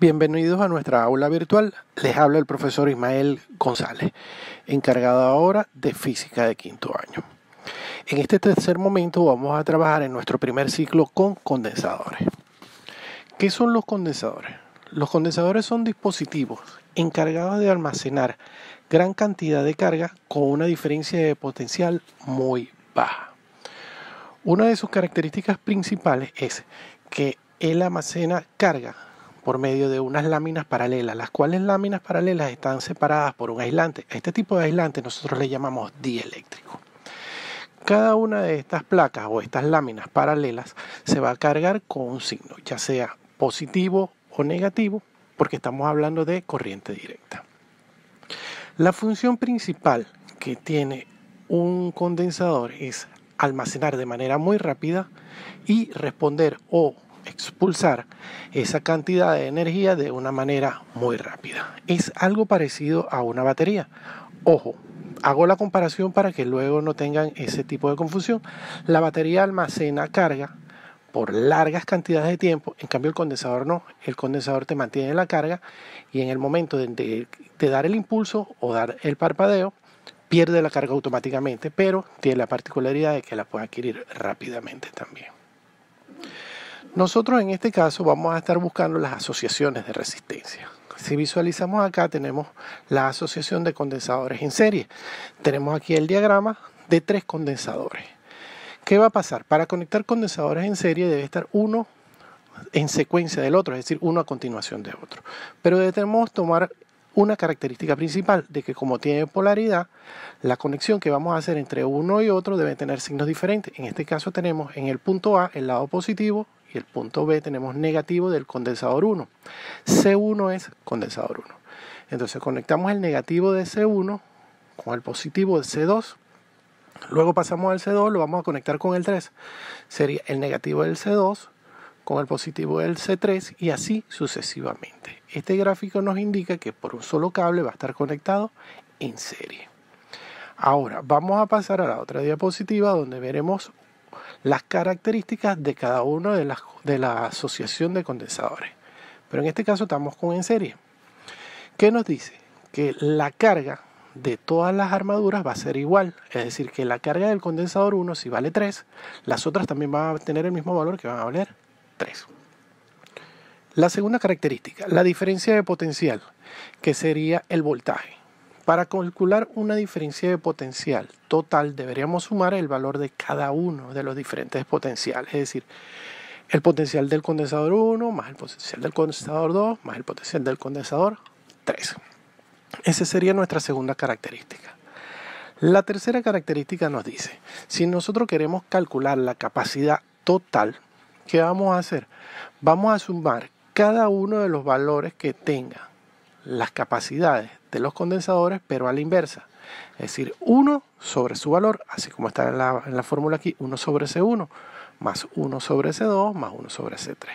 Bienvenidos a nuestra aula virtual. Les habla el profesor Ismael González, encargado ahora de física de quinto año. En este tercer momento vamos a trabajar en nuestro primer ciclo con condensadores. ¿Qué son los condensadores? Los condensadores son dispositivos encargados de almacenar gran cantidad de carga con una diferencia de potencial muy baja. Una de sus características principales es que él almacena carga por medio de unas láminas paralelas, las cuales láminas paralelas están separadas por un aislante. A este tipo de aislante nosotros le llamamos dieléctrico. Cada una de estas placas o estas láminas paralelas se va a cargar con un signo, ya sea positivo o negativo, porque estamos hablando de corriente directa. La función principal que tiene un condensador es almacenar de manera muy rápida y responder o expulsar esa cantidad de energía de una manera muy rápida. Es algo parecido a una batería. Ojo, hago la comparación para que luego no tengan ese tipo de confusión. La batería almacena carga por largas cantidades de tiempo, en cambio el condensador no, el condensador te mantiene la carga y en el momento de, dar el impulso o dar el parpadeo, pierde la carga automáticamente, pero tiene la particularidad de que la puede adquirir rápidamente también. Nosotros en este caso vamos a estar buscando las asociaciones de resistencia. Si visualizamos acá tenemos la asociación de condensadores en serie. Tenemos aquí el diagrama de tres condensadores. ¿Qué va a pasar? Para conectar condensadores en serie debe estar uno en secuencia del otro, es decir, uno a continuación de otro. Pero debemos tomar una característica principal de que como tiene polaridad, la conexión que vamos a hacer entre uno y otro debe tener signos diferentes. En este caso tenemos en el punto A el lado positivo y el punto B tenemos negativo del condensador 1. C1 es condensador 1. Entonces conectamos el negativo de C1 con el positivo de C2. Luego pasamos al C2, lo vamos a conectar con el 3. Sería el negativo del C2 con el positivo del C3 y así sucesivamente. Este gráfico nos indica que por un solo cable va a estar conectado en serie. Ahora vamos a pasar a la otra diapositiva donde veremos las características de cada uno de las de la asociación de condensadores. Pero en este caso estamos con en serie. ¿Qué nos dice? Que la carga de todas las armaduras va a ser igual. Es decir, que la carga del condensador 1, si vale 3, las otras también van a tener el mismo valor que van a valer 3. La segunda característica, la diferencia de potencial, que sería el voltaje. Para calcular una diferencia de potencial total deberíamos sumar el valor de cada uno de los diferentes potenciales, es decir, el potencial del condensador 1 más el potencial del condensador 2 más el potencial del condensador 3. Esa sería nuestra segunda característica. La tercera característica nos dice, si nosotros queremos calcular la capacidad total, ¿qué vamos a hacer? Vamos a sumar cada uno de los valores que tenga las capacidades de los condensadores, pero a la inversa. Es decir, 1 sobre su valor, así como está en la, fórmula aquí, 1 sobre C1, más 1 sobre C2, más 1 sobre C3.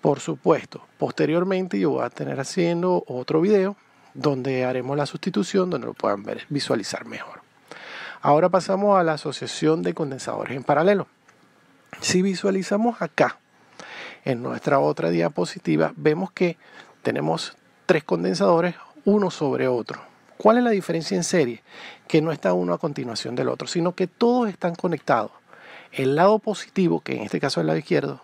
Por supuesto, posteriormente yo voy a tener haciendo otro video donde haremos la sustitución, donde lo puedan ver, visualizar mejor. Ahora pasamos a la asociación de condensadores en paralelo. Si visualizamos acá, en nuestra otra diapositiva, vemos que tenemos tres condensadores uno sobre otro. ¿Cuál es la diferencia en serie? Que no está uno a continuación del otro, sino que todos están conectados. El lado positivo, que en este caso es el lado izquierdo,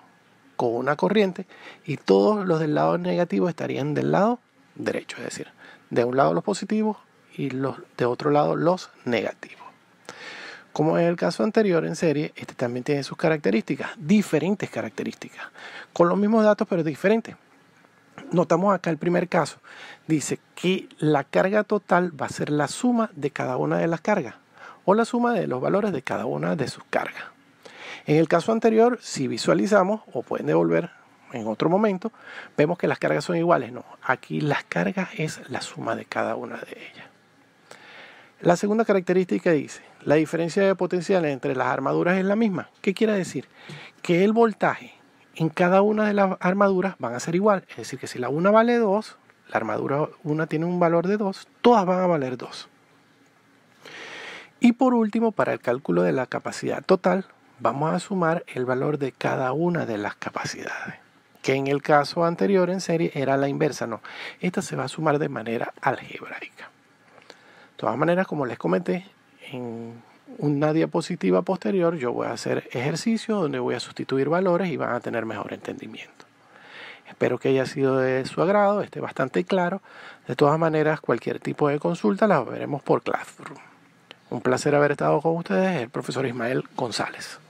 con una corriente, y todos los del lado negativo estarían del lado derecho, es decir, de un lado los positivos y los de otro lado los negativos. Como en el caso anterior en serie, este también tiene sus características, diferentes características, con los mismos datos pero diferentes. Notamos acá el primer caso. Dice que la carga total va a ser la suma de cada una de las cargas o la suma de los valores de cada una de sus cargas. En el caso anterior, si visualizamos, o pueden devolver en otro momento, vemos que las cargas son iguales. No, aquí las cargas es la suma de cada una de ellas. La segunda característica dice, la diferencia de potenciales entre las armaduras es la misma. ¿Qué quiere decir? Que el voltaje en cada una de las armaduras van a ser igual. Es decir, que si la una vale 2, la armadura 1 tiene un valor de 2, todas van a valer 2. Y por último, para el cálculo de la capacidad total, vamos a sumar el valor de cada una de las capacidades, que en el caso anterior en serie era la inversa, no, esta se va a sumar de manera algebraica. De todas maneras, como les comenté, en una diapositiva posterior yo voy a hacer ejercicio donde voy a sustituir valores y van a tener mejor entendimiento. Espero que haya sido de su agrado, esté bastante claro. De todas maneras, cualquier tipo de consulta la veremos por Classroom. Un placer haber estado con ustedes, el profesor Ismael González.